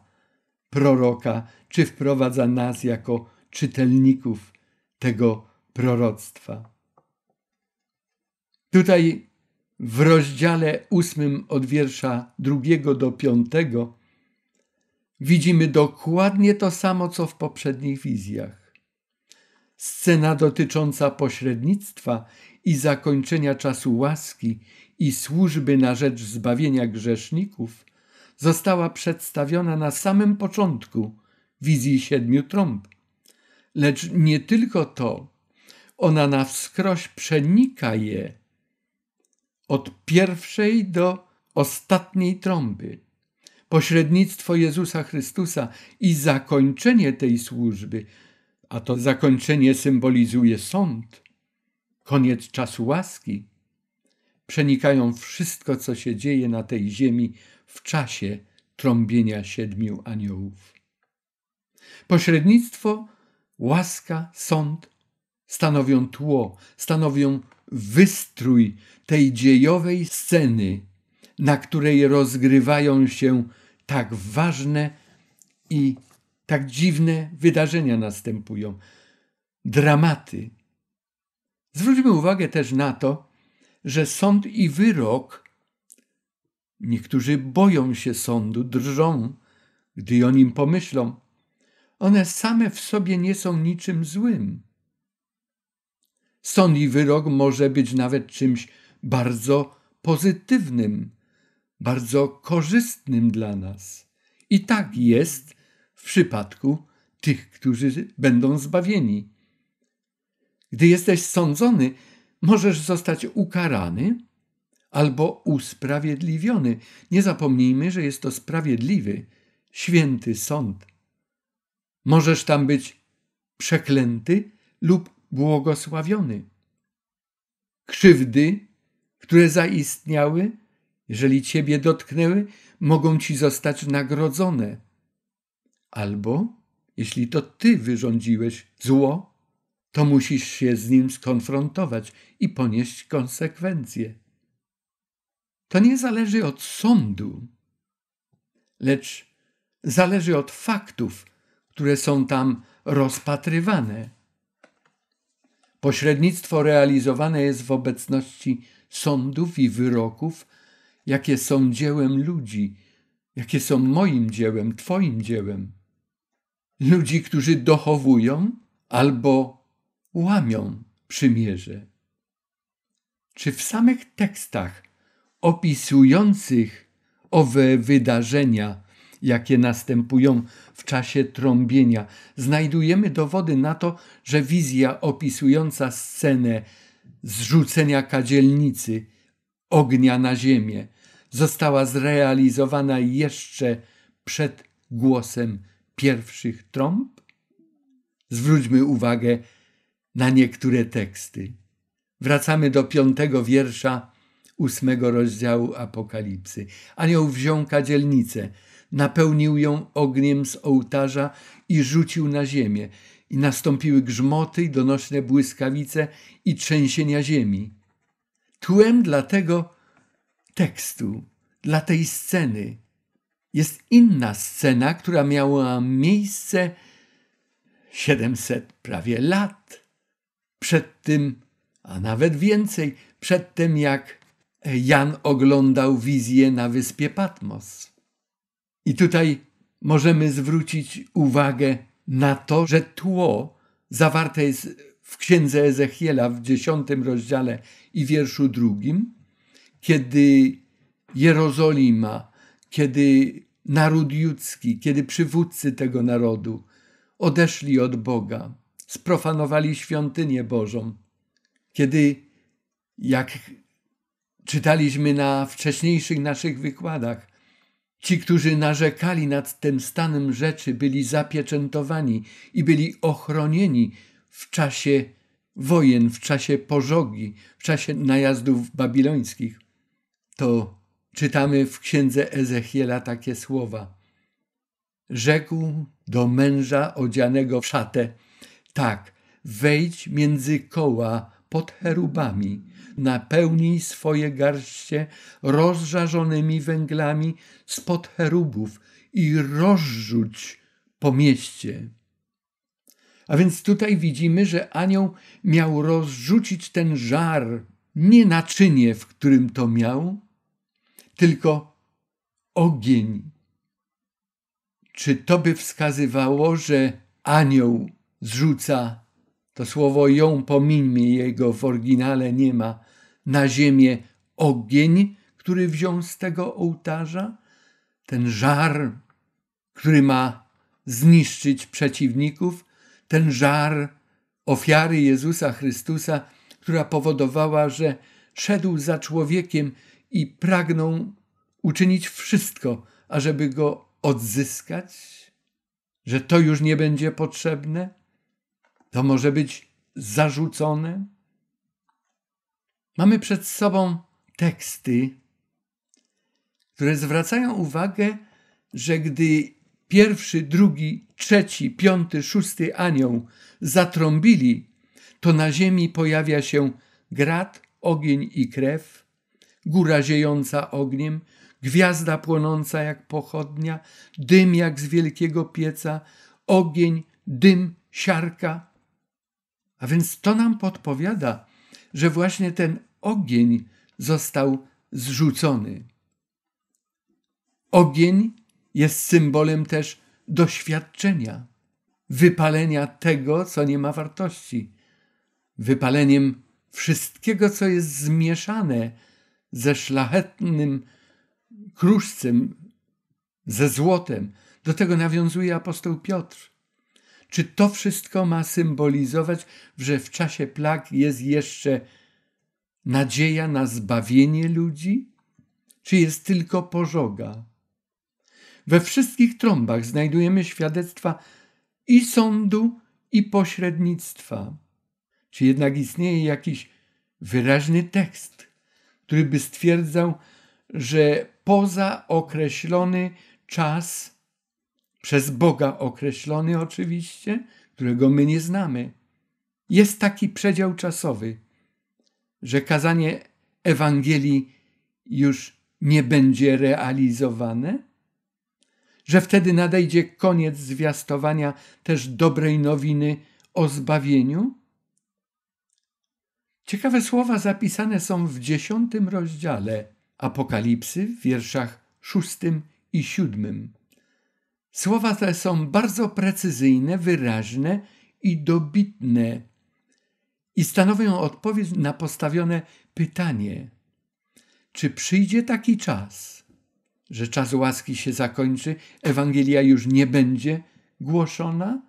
proroka, czy wprowadza nas jako czytelników tego proroctwa. Tutaj w rozdziale ósmym od wiersza drugiego do piątego widzimy dokładnie to samo, co w poprzednich wizjach. Scena dotycząca pośrednictwa i zakończenia czasu łaski i służby na rzecz zbawienia grzeszników została przedstawiona na samym początku wizji siedmiu trąb lecz nie tylko to. Ona na wskroś przenika je od pierwszej do ostatniej trąby. Pośrednictwo Jezusa Chrystusa i zakończenie tej służby, a to zakończenie symbolizuje sąd, koniec czasu łaski, przenikają wszystko, co się dzieje na tej ziemi w czasie trąbienia siedmiu aniołów. Pośrednictwo Łaska, sąd stanowią tło, stanowią wystrój tej dziejowej sceny, na której rozgrywają się tak ważne i tak dziwne wydarzenia następują. Dramaty. Zwróćmy uwagę też na to, że sąd i wyrok niektórzy boją się sądu, drżą, gdy o nim pomyślą. One same w sobie nie są niczym złym. Sąd i wyrok może być nawet czymś bardzo pozytywnym, bardzo korzystnym dla nas. I tak jest w przypadku tych, którzy będą zbawieni. Gdy jesteś sądzony, możesz zostać ukarany albo usprawiedliwiony. Nie zapomnijmy, że jest to sprawiedliwy, święty sąd. Możesz tam być przeklęty lub błogosławiony. Krzywdy, które zaistniały, jeżeli ciebie dotknęły, mogą ci zostać nagrodzone. Albo, jeśli to ty wyrządziłeś zło, to musisz się z nim skonfrontować i ponieść konsekwencje. To nie zależy od sądu, lecz zależy od faktów, które są tam rozpatrywane. Pośrednictwo realizowane jest w obecności sądów i wyroków, jakie są dziełem ludzi, jakie są moim dziełem, Twoim dziełem. Ludzi, którzy dochowują albo łamią przymierze. Czy w samych tekstach opisujących owe wydarzenia jakie następują w czasie trąbienia, znajdujemy dowody na to, że wizja opisująca scenę zrzucenia kadzielnicy, ognia na ziemię, została zrealizowana jeszcze przed głosem pierwszych trąb? Zwróćmy uwagę na niektóre teksty. Wracamy do piątego wiersza ósmego rozdziału Apokalipsy. Anioł wziął kadzielnicę – napełnił ją ogniem z ołtarza i rzucił na ziemię. I nastąpiły grzmoty i donośne błyskawice i trzęsienia ziemi. Tłem dla tego tekstu, dla tej sceny jest inna scena, która miała miejsce 700 prawie lat przed tym, a nawet więcej, przed tym jak Jan oglądał wizję na wyspie Patmos. I tutaj możemy zwrócić uwagę na to, że tło zawarte jest w księdze Ezechiela w dziesiątym rozdziale i wierszu drugim, kiedy Jerozolima, kiedy naród judzki, kiedy przywódcy tego narodu odeszli od Boga, sprofanowali świątynię Bożą, kiedy, jak czytaliśmy na wcześniejszych naszych wykładach, Ci, którzy narzekali nad tym stanem rzeczy, byli zapieczętowani i byli ochronieni w czasie wojen, w czasie pożogi, w czasie najazdów babilońskich. To czytamy w księdze Ezechiela takie słowa. Rzekł do męża odzianego w szatę: Tak, wejdź między koła pod cherubami napełnij swoje garście rozżarzonymi węglami spod cherubów i rozrzuć po mieście. A więc tutaj widzimy, że anioł miał rozrzucić ten żar, nie naczynie, w którym to miał, tylko ogień. Czy to by wskazywało, że anioł zrzuca to słowo ją pomińmy, jego w oryginale nie ma, na ziemię ogień, który wziął z tego ołtarza, ten żar, który ma zniszczyć przeciwników, ten żar ofiary Jezusa Chrystusa, która powodowała, że szedł za człowiekiem i pragnął uczynić wszystko, ażeby go odzyskać, że to już nie będzie potrzebne, to może być zarzucone. Mamy przed sobą teksty, które zwracają uwagę, że gdy pierwszy, drugi, trzeci, piąty, szósty anioł zatrąbili, to na ziemi pojawia się grad, ogień i krew, góra ziejąca ogniem, gwiazda płonąca jak pochodnia, dym jak z wielkiego pieca, ogień, dym, siarka. A więc to nam podpowiada, że właśnie ten ogień został zrzucony. Ogień jest symbolem też doświadczenia, wypalenia tego, co nie ma wartości, wypaleniem wszystkiego, co jest zmieszane ze szlachetnym kruszcem, ze złotem. Do tego nawiązuje apostoł Piotr. Czy to wszystko ma symbolizować, że w czasie plag jest jeszcze nadzieja na zbawienie ludzi, czy jest tylko pożoga? We wszystkich trąbach znajdujemy świadectwa i sądu, i pośrednictwa. Czy jednak istnieje jakiś wyraźny tekst, który by stwierdzał, że poza określony czas, przez Boga określony oczywiście, którego my nie znamy, jest taki przedział czasowy, że kazanie Ewangelii już nie będzie realizowane? Że wtedy nadejdzie koniec zwiastowania też dobrej nowiny o zbawieniu? Ciekawe słowa zapisane są w dziesiątym rozdziale Apokalipsy, w wierszach szóstym i siódmym. Słowa te są bardzo precyzyjne, wyraźne i dobitne i stanowią odpowiedź na postawione pytanie: czy przyjdzie taki czas, że czas łaski się zakończy, Ewangelia już nie będzie głoszona?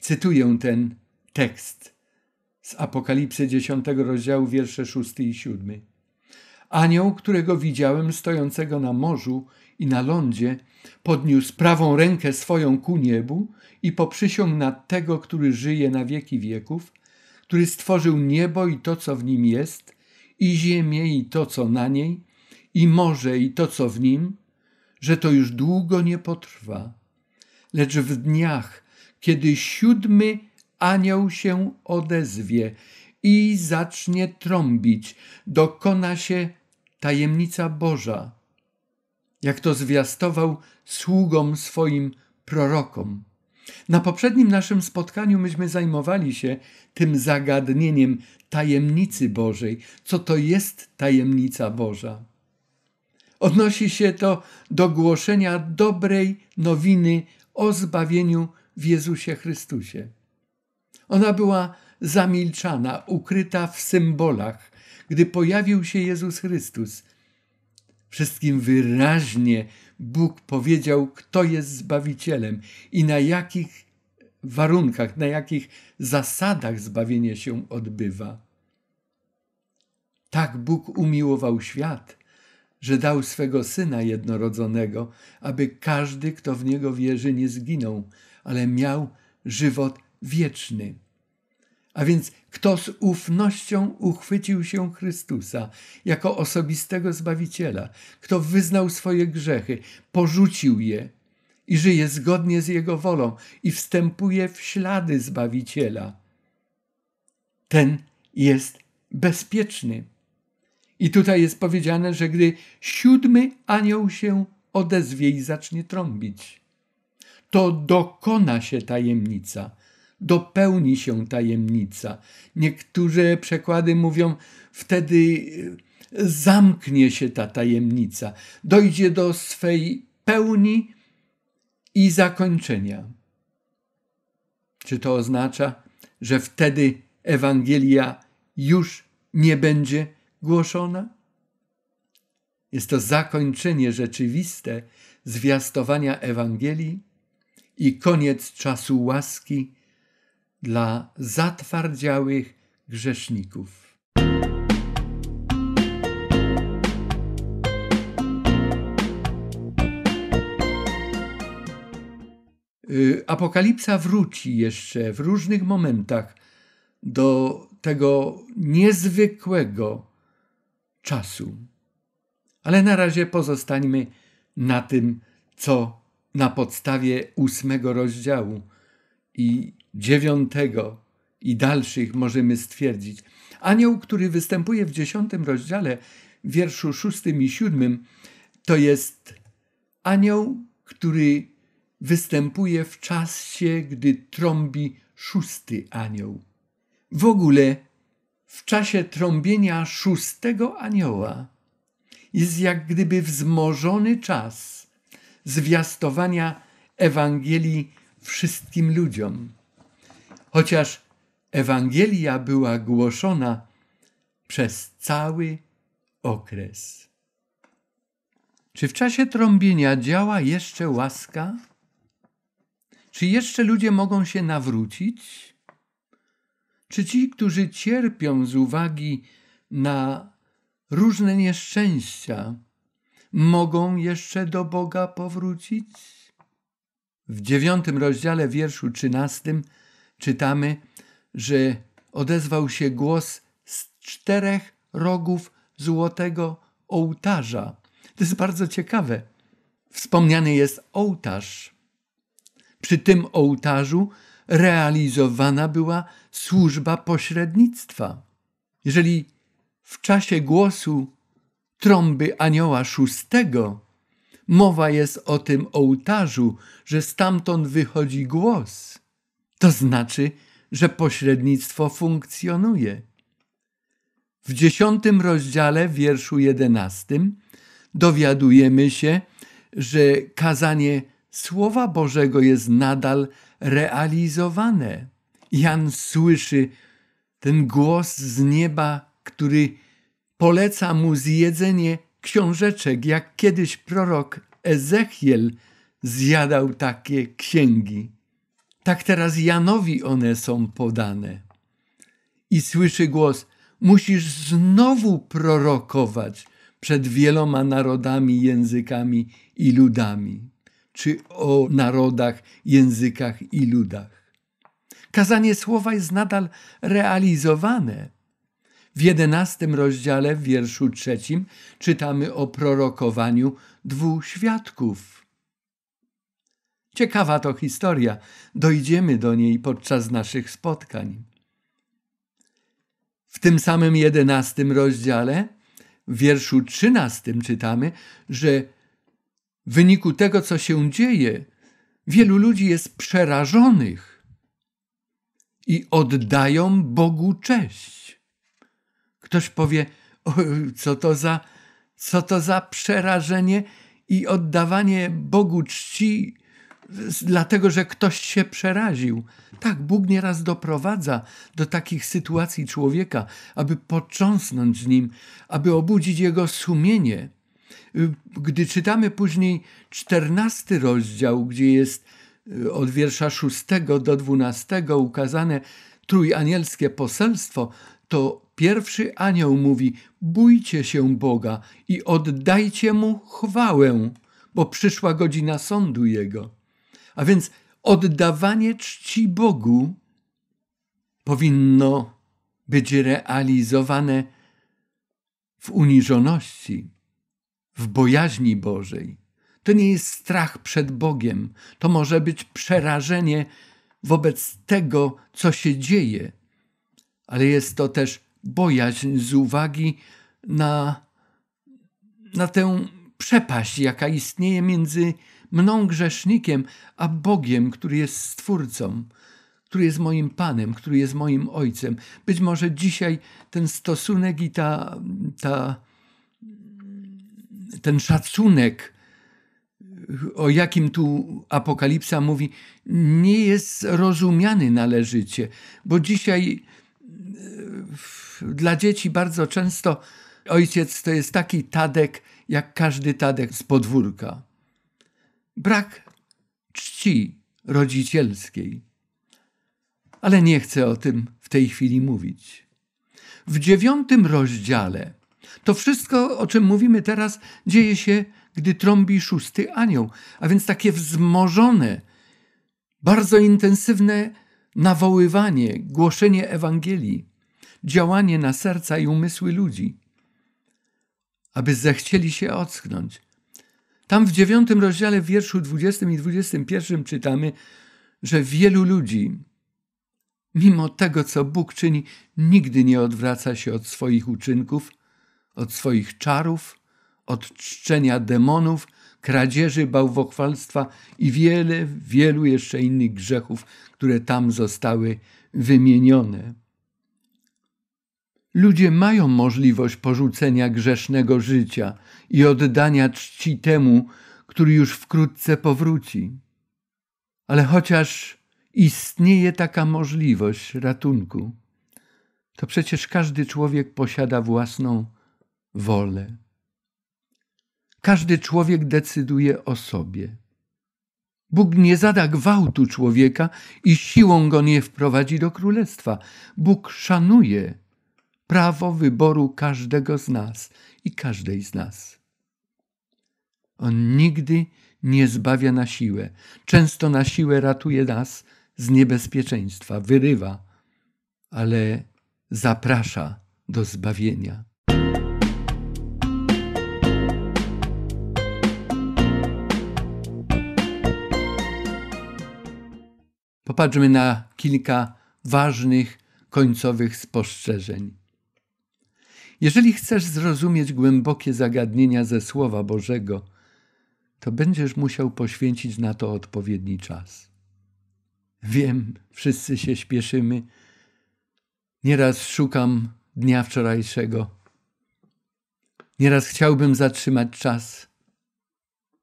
Cytuję ten tekst z Apokalipsy 10 rozdziału wiersze 6 i 7. Anioł, którego widziałem stojącego na morzu, i na lądzie, podniósł prawą rękę swoją ku niebu i poprzysiągł na tego, który żyje na wieki wieków, który stworzył niebo i to, co w nim jest, i ziemię i to, co na niej, i morze i to, co w nim, że to już długo nie potrwa. Lecz w dniach, kiedy siódmy anioł się odezwie i zacznie trąbić, dokona się tajemnica Boża jak to zwiastował sługom swoim prorokom. Na poprzednim naszym spotkaniu myśmy zajmowali się tym zagadnieniem tajemnicy Bożej. Co to jest tajemnica Boża? Odnosi się to do głoszenia dobrej nowiny o zbawieniu w Jezusie Chrystusie. Ona była zamilczana, ukryta w symbolach, gdy pojawił się Jezus Chrystus, wszystkim wyraźnie Bóg powiedział, kto jest Zbawicielem i na jakich warunkach, na jakich zasadach zbawienie się odbywa. Tak Bóg umiłował świat, że dał swego Syna jednorodzonego, aby każdy, kto w Niego wierzy, nie zginął, ale miał żywot wieczny. A więc kto z ufnością uchwycił się Chrystusa jako osobistego Zbawiciela, kto wyznał swoje grzechy, porzucił je i żyje zgodnie z Jego wolą i wstępuje w ślady Zbawiciela, ten jest bezpieczny. I tutaj jest powiedziane, że gdy siódmy anioł się odezwie i zacznie trąbić, to dokona się tajemnica – dopełni się tajemnica. Niektóre przekłady mówią, wtedy e, zamknie się ta tajemnica, dojdzie do swej pełni i zakończenia. Czy to oznacza, że wtedy Ewangelia już nie będzie głoszona? Jest to zakończenie rzeczywiste zwiastowania Ewangelii i koniec czasu łaski dla zatwardziałych grzeszników. Y, Apokalipsa wróci jeszcze w różnych momentach do tego niezwykłego czasu. Ale na razie pozostańmy na tym, co na podstawie ósmego rozdziału i dziewiątego i dalszych możemy stwierdzić. Anioł, który występuje w dziesiątym rozdziale, wierszu szóstym i siódmym, to jest anioł, który występuje w czasie, gdy trąbi szósty anioł. W ogóle w czasie trąbienia szóstego anioła jest jak gdyby wzmożony czas zwiastowania Ewangelii wszystkim ludziom. Chociaż Ewangelia była głoszona przez cały okres. Czy w czasie trąbienia działa jeszcze łaska? Czy jeszcze ludzie mogą się nawrócić? Czy ci, którzy cierpią z uwagi na różne nieszczęścia, mogą jeszcze do Boga powrócić? W dziewiątym rozdziale wierszu trzynastym czytamy, że odezwał się głos z czterech rogów złotego ołtarza. To jest bardzo ciekawe. Wspomniany jest ołtarz. Przy tym ołtarzu realizowana była służba pośrednictwa. Jeżeli w czasie głosu trąby anioła szóstego Mowa jest o tym ołtarzu, że stamtąd wychodzi głos. To znaczy, że pośrednictwo funkcjonuje. W dziesiątym rozdziale, wierszu jedenastym, dowiadujemy się, że kazanie Słowa Bożego jest nadal realizowane. Jan słyszy ten głos z nieba, który poleca mu zjedzenie książeczek, jak kiedyś prorok Ezechiel zjadał takie księgi. Tak teraz Janowi one są podane. I słyszy głos: Musisz znowu prorokować przed wieloma narodami, językami i ludami. Czy o narodach, językach i ludach. Kazanie słowa jest nadal realizowane, w jedenastym rozdziale, w wierszu trzecim, czytamy o prorokowaniu dwóch świadków. Ciekawa to historia, dojdziemy do niej podczas naszych spotkań. W tym samym jedenastym rozdziale, w wierszu trzynastym czytamy, że w wyniku tego, co się dzieje, wielu ludzi jest przerażonych i oddają Bogu cześć. Ktoś powie, co to za, co to za przerażenie i oddawanie Bogu czci, dlatego że ktoś się przeraził. Tak, Bóg nieraz doprowadza do takich sytuacji człowieka, aby począsnąć nim, aby obudzić jego sumienie. Gdy czytamy później czternasty rozdział, gdzie jest y, od wiersza szóstego do dwunastego ukazane trójanielskie poselstwo, to Pierwszy anioł mówi: Bójcie się Boga i oddajcie mu chwałę, bo przyszła godzina sądu jego. A więc oddawanie czci Bogu powinno być realizowane w uniżoności, w bojaźni Bożej. To nie jest strach przed Bogiem, to może być przerażenie wobec tego, co się dzieje, ale jest to też bojaźń z uwagi na, na tę przepaść, jaka istnieje między mną grzesznikiem a Bogiem, który jest Stwórcą, który jest moim Panem, który jest moim Ojcem. Być może dzisiaj ten stosunek i ta, ta, ten szacunek, o jakim tu Apokalipsa mówi, nie jest rozumiany należycie, bo dzisiaj dla dzieci bardzo często ojciec to jest taki tadek, jak każdy tadek z podwórka. Brak czci rodzicielskiej. Ale nie chcę o tym w tej chwili mówić. W dziewiątym rozdziale to wszystko, o czym mówimy teraz, dzieje się, gdy trąbi szósty anioł, a więc takie wzmożone, bardzo intensywne nawoływanie, głoszenie Ewangelii działanie na serca i umysły ludzi, aby zechcieli się ocknąć. Tam w dziewiątym rozdziale, w wierszu 20 i 21 czytamy, że wielu ludzi, mimo tego, co Bóg czyni, nigdy nie odwraca się od swoich uczynków, od swoich czarów, od czczenia demonów, kradzieży, bałwochwalstwa i wiele, wielu jeszcze innych grzechów, które tam zostały wymienione. Ludzie mają możliwość porzucenia grzesznego życia i oddania czci temu, który już wkrótce powróci. Ale chociaż istnieje taka możliwość ratunku, to przecież każdy człowiek posiada własną wolę. Każdy człowiek decyduje o sobie. Bóg nie zada gwałtu człowieka i siłą go nie wprowadzi do królestwa. Bóg szanuje prawo wyboru każdego z nas i każdej z nas. On nigdy nie zbawia na siłę, często na siłę ratuje nas z niebezpieczeństwa, wyrywa, ale zaprasza do zbawienia. Popatrzmy na kilka ważnych końcowych spostrzeżeń. Jeżeli chcesz zrozumieć głębokie zagadnienia ze Słowa Bożego, to będziesz musiał poświęcić na to odpowiedni czas. Wiem, wszyscy się śpieszymy. Nieraz szukam dnia wczorajszego. Nieraz chciałbym zatrzymać czas,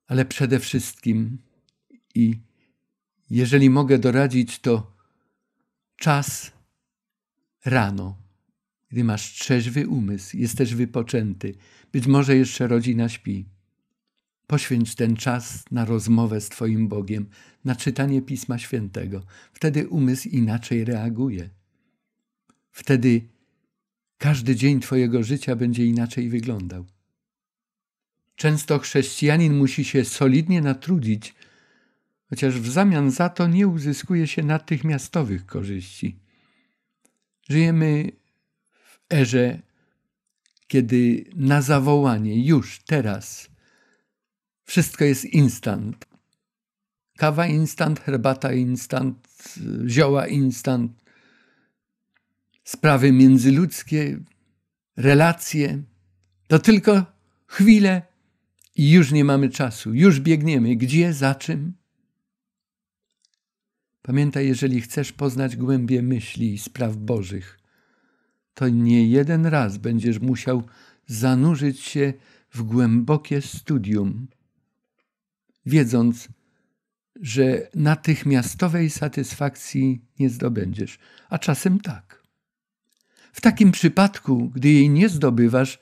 ale przede wszystkim i jeżeli mogę doradzić, to czas rano gdy masz trzeźwy umysł, jesteś wypoczęty, być może jeszcze rodzina śpi. Poświęć ten czas na rozmowę z Twoim Bogiem, na czytanie Pisma Świętego. Wtedy umysł inaczej reaguje. Wtedy każdy dzień Twojego życia będzie inaczej wyglądał. Często chrześcijanin musi się solidnie natrudzić, chociaż w zamian za to nie uzyskuje się natychmiastowych korzyści. Żyjemy erze, kiedy na zawołanie już teraz wszystko jest instant. Kawa instant, herbata instant, zioła instant, sprawy międzyludzkie, relacje. To tylko chwilę i już nie mamy czasu, już biegniemy. Gdzie, za czym? Pamiętaj, jeżeli chcesz poznać głębie myśli i spraw Bożych, to nie jeden raz będziesz musiał zanurzyć się w głębokie studium, wiedząc, że natychmiastowej satysfakcji nie zdobędziesz, a czasem tak. W takim przypadku, gdy jej nie zdobywasz,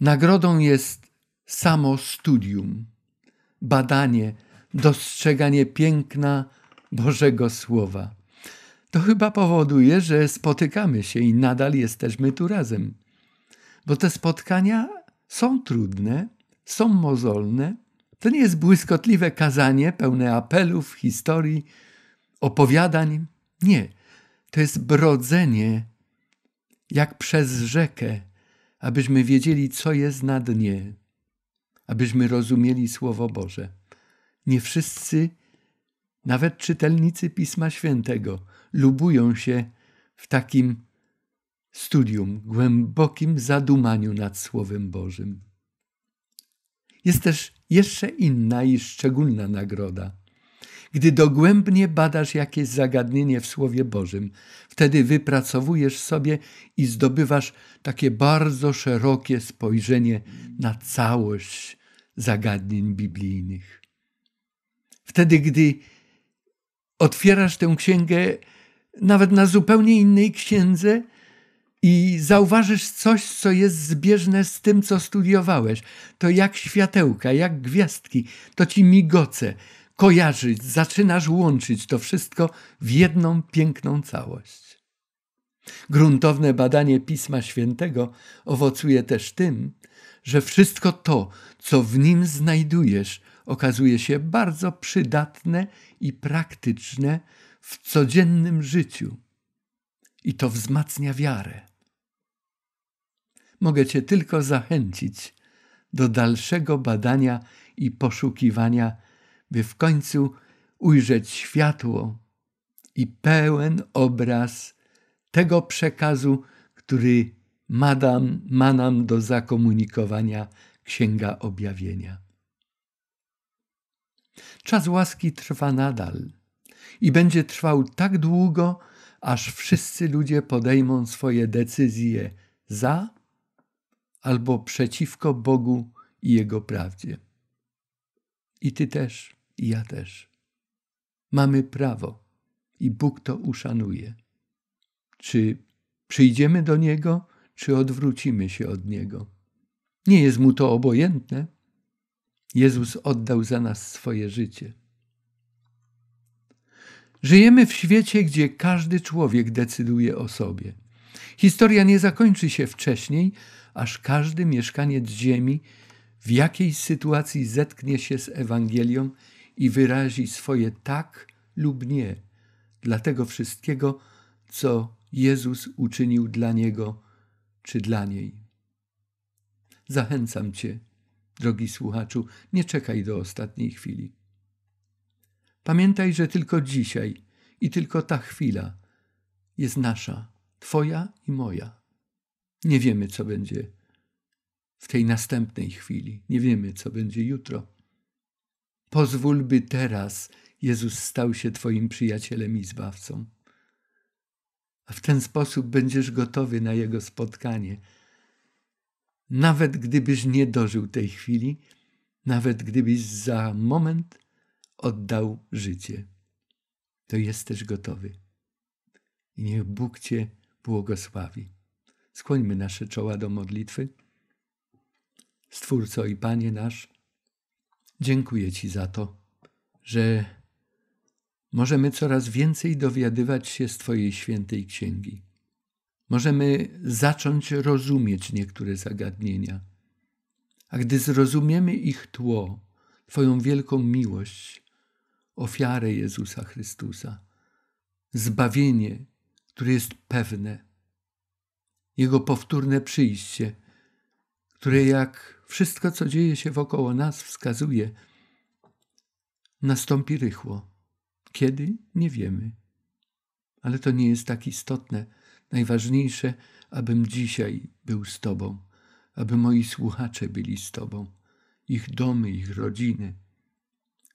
nagrodą jest samo studium, badanie, dostrzeganie piękna Bożego Słowa to chyba powoduje, że spotykamy się i nadal jesteśmy tu razem. Bo te spotkania są trudne, są mozolne. To nie jest błyskotliwe kazanie pełne apelów, historii, opowiadań. Nie. To jest brodzenie, jak przez rzekę, abyśmy wiedzieli, co jest na dnie, abyśmy rozumieli Słowo Boże. Nie wszyscy nawet czytelnicy Pisma Świętego lubują się w takim studium, głębokim zadumaniu nad Słowem Bożym. Jest też jeszcze inna i szczególna nagroda. Gdy dogłębnie badasz jakieś zagadnienie w Słowie Bożym, wtedy wypracowujesz sobie i zdobywasz takie bardzo szerokie spojrzenie na całość zagadnień biblijnych. Wtedy, gdy Otwierasz tę księgę nawet na zupełnie innej księdze i zauważysz coś, co jest zbieżne z tym, co studiowałeś. To jak światełka, jak gwiazdki, to ci migoce. Kojarzyć, zaczynasz łączyć to wszystko w jedną piękną całość. Gruntowne badanie Pisma Świętego owocuje też tym, że wszystko to, co w nim znajdujesz, okazuje się bardzo przydatne i praktyczne w codziennym życiu. I to wzmacnia wiarę. Mogę Cię tylko zachęcić do dalszego badania i poszukiwania, by w końcu ujrzeć światło i pełen obraz tego przekazu, który ma, ma nam do zakomunikowania Księga Objawienia. Czas łaski trwa nadal i będzie trwał tak długo, aż wszyscy ludzie podejmą swoje decyzje za albo przeciwko Bogu i Jego prawdzie. I Ty też, i ja też. Mamy prawo i Bóg to uszanuje. Czy przyjdziemy do Niego, czy odwrócimy się od Niego? Nie jest Mu to obojętne Jezus oddał za nas swoje życie. Żyjemy w świecie, gdzie każdy człowiek decyduje o sobie. Historia nie zakończy się wcześniej, aż każdy mieszkaniec Ziemi w jakiejś sytuacji zetknie się z Ewangelią i wyrazi swoje tak lub nie dla tego wszystkiego, co Jezus uczynił dla niego czy dla niej. Zachęcam Cię drogi słuchaczu, nie czekaj do ostatniej chwili. Pamiętaj, że tylko dzisiaj i tylko ta chwila jest nasza, Twoja i moja. Nie wiemy, co będzie w tej następnej chwili, nie wiemy, co będzie jutro. Pozwól, by teraz Jezus stał się Twoim przyjacielem i zbawcą. A w ten sposób będziesz gotowy na Jego spotkanie nawet gdybyś nie dożył tej chwili, nawet gdybyś za moment oddał życie, to jesteś gotowy. I niech Bóg Cię błogosławi. Skłońmy nasze czoła do modlitwy. Stwórco i Panie nasz, dziękuję Ci za to, że możemy coraz więcej dowiadywać się z Twojej świętej księgi możemy zacząć rozumieć niektóre zagadnienia. A gdy zrozumiemy ich tło, Twoją wielką miłość, ofiarę Jezusa Chrystusa, zbawienie, które jest pewne, Jego powtórne przyjście, które jak wszystko, co dzieje się wokoło nas, wskazuje, nastąpi rychło. Kiedy? Nie wiemy. Ale to nie jest tak istotne Najważniejsze, abym dzisiaj był z Tobą, aby moi słuchacze byli z Tobą, ich domy, ich rodziny.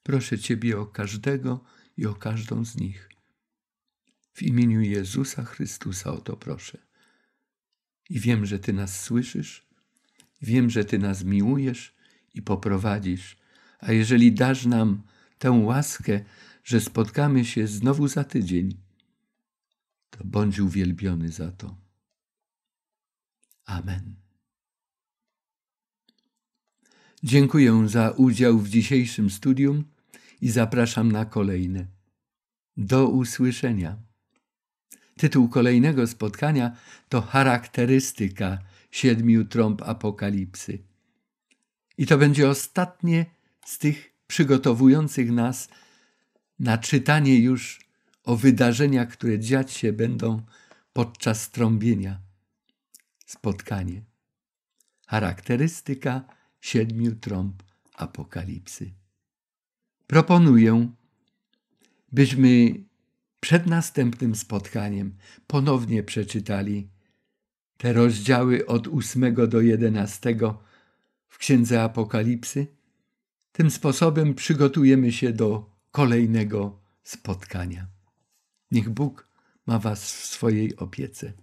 Proszę Ciebie o każdego i o każdą z nich. W imieniu Jezusa Chrystusa o to proszę. I wiem, że Ty nas słyszysz, wiem, że Ty nas miłujesz i poprowadzisz, a jeżeli dasz nam tę łaskę, że spotkamy się znowu za tydzień, to bądź uwielbiony za to. Amen. Dziękuję za udział w dzisiejszym studium i zapraszam na kolejne. Do usłyszenia. Tytuł kolejnego spotkania to Charakterystyka siedmiu trąb apokalipsy. I to będzie ostatnie z tych przygotowujących nas na czytanie już o wydarzeniach, które dziać się będą podczas trąbienia. Spotkanie. Charakterystyka siedmiu trąb apokalipsy. Proponuję, byśmy przed następnym spotkaniem ponownie przeczytali te rozdziały od 8 do 11 w Księdze Apokalipsy. Tym sposobem przygotujemy się do kolejnego spotkania. Niech Bóg ma was w swojej opiece.